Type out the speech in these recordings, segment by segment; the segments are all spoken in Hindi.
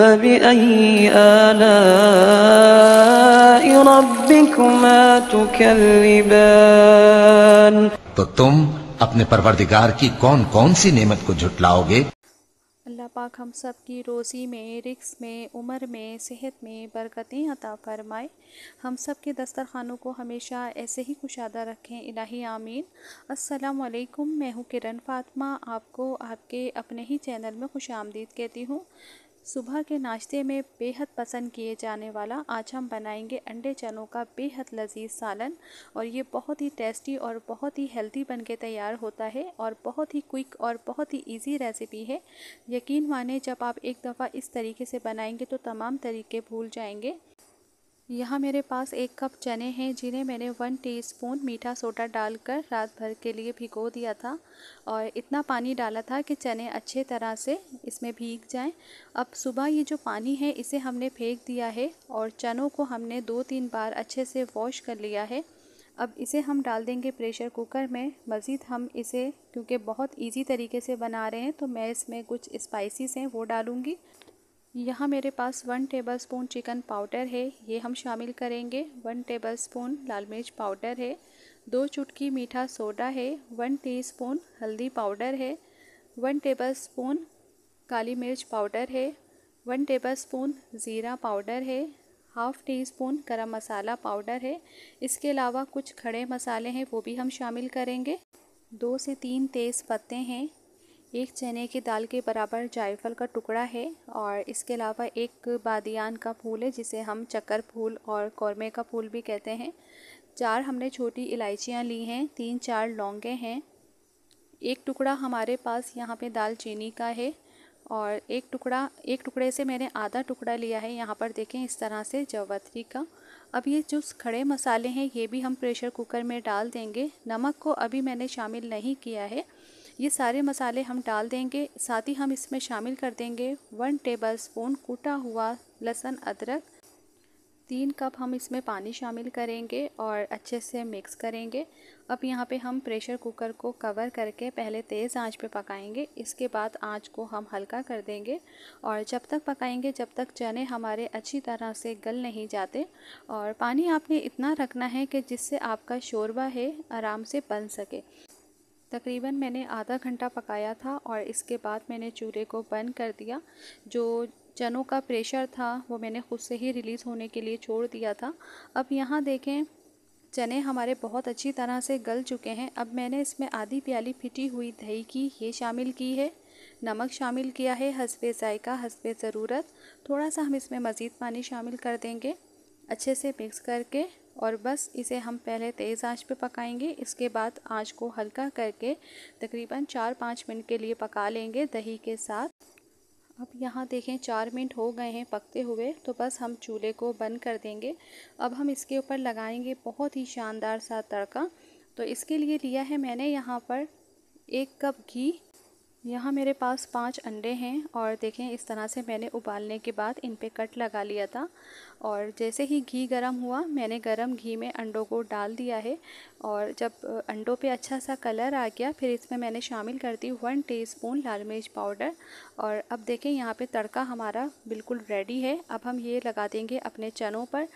فبأي آلاء ربكما تكذبان तो तुम अपने परवरदिगार की कौन कौन सी नेमत को झुटलाओगे अल्लाह पाक हम सब की रोज़ी में रिक्स में उम्र में सेहत में बरकतें अता फरमाए हम सब के दस्तरखानों को हमेशा ऐसे ही कुशादा रखें इलाही आमीन असलकुम मैं हूँ किरण फातमा आपको आपके अपने ही चैनल में खुश आमदीद कहती हूँ सुबह के नाश्ते में बेहद पसंद किए जाने वाला आज हम बनाएंगे अंडे चनों का बेहद लजीज सालन और ये बहुत ही टेस्टी और बहुत ही हेल्दी बन के तैयार होता है और बहुत ही क्विक और बहुत ही इजी रेसिपी है यकीन माने जब आप एक दफ़ा इस तरीके से बनाएंगे तो तमाम तरीके भूल जाएंगे यहाँ मेरे पास एक कप चने हैं जिन्हें मैंने वन टीस्पून मीठा सोडा डालकर रात भर के लिए भिगो दिया था और इतना पानी डाला था कि चने अच्छे तरह से इसमें भीग जाएं। अब सुबह ये जो पानी है इसे हमने फेंक दिया है और चनों को हमने दो तीन बार अच्छे से वॉश कर लिया है अब इसे हम डाल देंगे प्रेशर कुकर में मज़ीद हम इसे क्योंकि बहुत ईजी तरीके से बना रहे हैं तो मैं इसमें कुछ स्पाइसीस हैं वो डालूँगी यहाँ मेरे पास वन टेबलस्पून चिकन पाउडर है ये हम शामिल करेंगे वन टेबलस्पून लाल मिर्च पाउडर है दो चुटकी मीठा सोडा है वन टीस्पून हल्दी पाउडर है वन टेबलस्पून काली मिर्च पाउडर है वन टेबलस्पून ज़ीरा पाउडर है half teaspoon garam masala powder है इसके अलावा कुछ खड़े मसाले हैं वो भी हम शामिल करेंगे दो से तीन तेज़ पत्ते हैं एक चने की दाल के बराबर जायफल का टुकड़ा है और इसके अलावा एक बादियान का फूल है जिसे हम चक्कर फूल और कौरमे का फूल भी कहते हैं चार हमने छोटी इलायचियाँ ली हैं तीन चार लौंगे हैं एक टुकड़ा हमारे पास यहाँ पे दालचीनी का है और एक टुकड़ा एक टुकड़े से मैंने आधा टुकड़ा लिया है यहाँ पर देखें इस तरह से जवत्री का अब ये जो खड़े मसाले हैं ये भी हम प्रेशर कुकर में डाल देंगे नमक को अभी मैंने शामिल नहीं किया है ये सारे मसाले हम डाल देंगे साथ ही हम इसमें शामिल कर देंगे वन टेबल स्पून कूटा हुआ लहसुन अदरक तीन कप हम इसमें पानी शामिल करेंगे और अच्छे से मिक्स करेंगे अब यहाँ पे हम प्रेशर कुकर को कवर करके पहले तेज़ आंच पे पकाएंगे इसके बाद आंच को हम हल्का कर देंगे और जब तक पकाएंगे जब तक चने हमारे अच्छी तरह से गल नहीं जाते और पानी आपने इतना रखना है कि जिससे आपका शोरबा है आराम से बन सके तकरीबन मैंने आधा घंटा पकाया था और इसके बाद मैंने चूल्हे को बंद कर दिया जो चनों का प्रेशर था वो मैंने ख़ुद से ही रिलीज़ होने के लिए छोड़ दिया था अब यहाँ देखें चने हमारे बहुत अच्छी तरह से गल चुके हैं अब मैंने इसमें आधी प्याली फिटी हुई दही की ये शामिल की है नमक शामिल किया है हसबे जायका हसबे ज़रूरत थोड़ा सा हम इसमें मज़ीद पानी शामिल कर देंगे अच्छे से मिक्स करके और बस इसे हम पहले तेज़ आंच पे पकाएंगे इसके बाद आंच को हल्का करके तकरीबन चार पाँच मिनट के लिए पका लेंगे दही के साथ अब यहाँ देखें चार मिनट हो गए हैं पकते हुए तो बस हम चूल्हे को बंद कर देंगे अब हम इसके ऊपर लगाएंगे बहुत ही शानदार सा तड़का तो इसके लिए लिया है मैंने यहाँ पर एक कप घी यहाँ मेरे पास पांच अंडे हैं और देखें इस तरह से मैंने उबालने के बाद इन पे कट लगा लिया था और जैसे ही घी गरम हुआ मैंने गरम घी में अंडों को डाल दिया है और जब अंडों पे अच्छा सा कलर आ गया फिर इसमें मैंने शामिल कर दी वन टीस्पून लाल मिर्च पाउडर और अब देखें यहाँ पे तड़का हमारा बिल्कुल रेडी है अब हम ये लगा देंगे अपने चनों पर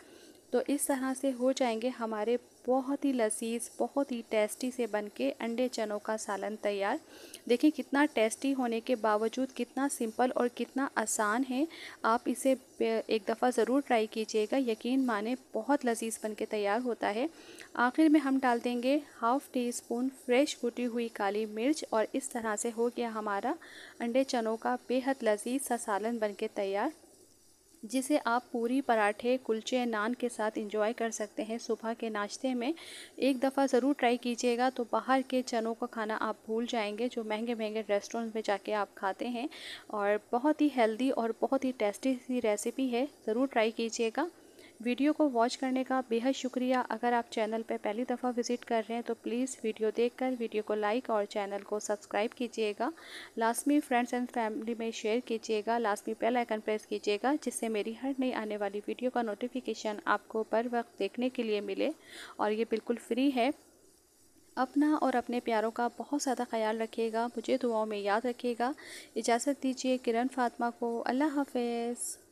तो इस तरह से हो जाएंगे हमारे बहुत ही लजीज बहुत ही टेस्टी से बन के अंडे चनों का सालन तैयार देखिए कितना टेस्टी होने के बावजूद कितना सिंपल और कितना आसान है आप इसे एक दफ़ा ज़रूर ट्राई कीजिएगा यकीन माने बहुत लजीज बन के तैयार होता है आखिर में हम डाल देंगे हाफ़ टी स्पून फ्रेश कूटी हुई काली मिर्च और इस तरह से हो गया हमारा अंडे चनों का बेहद लजीज सा सालन बन के तैयार जिसे आप पूरी पराठे कुलचे नान के साथ इंजॉय कर सकते हैं सुबह के नाश्ते में एक दफ़ा ज़रूर ट्राई कीजिएगा तो बाहर के चनों का खाना आप भूल जाएंगे जो महंगे महंगे रेस्टोरेंट में जाके आप खाते हैं और बहुत ही हेल्दी और बहुत ही टेस्टी सी रेसिपी है ज़रूर ट्राई कीजिएगा वीडियो को वॉच करने का बेहद शुक्रिया अगर आप चैनल पर पहली दफ़ा विज़िट कर रहे हैं तो प्लीज़ वीडियो देखकर वीडियो को लाइक और चैनल को सब्सक्राइब कीजिएगा लास्टमी फ्रेंड्स एंड फैमिली में शेयर कीजिएगा लास्टमी बेल आइकन प्रेस कीजिएगा जिससे मेरी हर नई आने वाली वीडियो का नोटिफिकेशन आपको बर वक्त देखने के लिए मिले और ये बिल्कुल फ्री है अपना और अपने प्यारों का बहुत ज़्यादा ख्याल रखिएगा मुझे दुआओं में याद रखिएगा इजाज़त दीजिए किरण फातिमा को अल्लाह हाफिज़